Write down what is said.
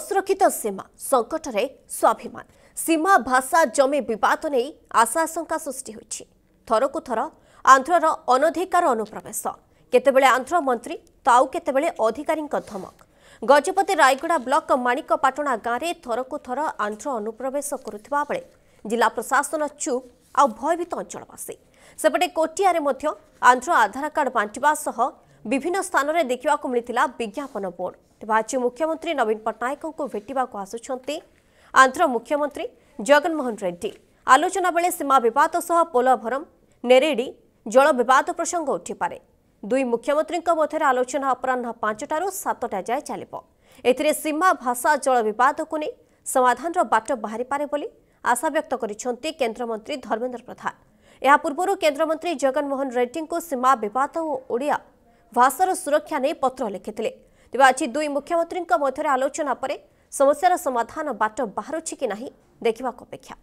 ଅସୁରକ୍ଷିତ ସୀମା ସଙ୍କଟରେ ସ୍ୱାଭିମାନ ସୀମା ଭାଷା ଜମି ବିବାଦ ନେଇ ଆଶା ଆଶଙ୍କା ସୃଷ୍ଟି ହୋଇଛି ଥରକୁ ଥର ଆନ୍ଧ୍ରର ଅନଧିକାର ଅନୁପ୍ରବେଶ କେତେବେଳେ ଆନ୍ଧ୍ର ମନ୍ତ୍ରୀ ତ ଆଉ କେତେବେଳେ ଅଧିକାରୀଙ୍କ ଧମକ ଗଜପତି ରାୟଗଡ଼ା ବ୍ଲକ ମାଣିକପାଟଣା ଗାଁରେ ଥରକୁ ଥର ଆନ୍ଧ୍ର ଅନୁପ୍ରବେଶ କରୁଥିବା ବେଳେ ଜିଲ୍ଲା ପ୍ରଶାସନ ଚୁପ୍ ଆଉ ଭୟଭୀତ ଅଞ୍ଚଳବାସୀ ସେପଟେ କୋଟିଆରେ ମଧ୍ୟ ଆନ୍ଧ୍ର ଆଧାର କାର୍ଡ଼ ବାଣ୍ଟିବା ସହ विभिन्न स्थान में देखा मिलिला विज्ञापन बोर्ड तेज आज मुख्यमंत्री नवीन पट्टनायक भेटा आसुँदै आंध्र मुख्यमंत्री जगनमोहन रेड्डी आलोचना बेले सीमा बद पोलभरम नेरेडी जल बद प्रसंग उठिपे दुई मुख्यमंत्री मध्य आलोचना अपराह पांचटू सतटा जाए चलो ए सीमा भाषा जल बद को समाधान बाट बाहरी पारे आशा व्यक्त करमंत्री धर्मेन्द्र प्रधान यह पूर्व केन्द्रमंत्री जगनमोहन ରେଡ୍ଡୀଙ୍କୁ सीमा ବିବାଦ और ओडिया ଭାଷାର ସୁରକ୍ଷା ନେଇ ପତ୍ର ଲେଖିଥିଲେ ତେବେ ଆଜି ଦୁଇ ମୁଖ୍ୟମନ୍ତ୍ରୀଙ୍କ ମଧ୍ୟରେ ଆଲୋଚନା ପରେ ସମସ୍ୟାର ସମାଧାନ ବାଟ ବାହାରୁଛି କି ନାହିଁ ଦେଖିବାକୁ ଅପେକ୍ଷା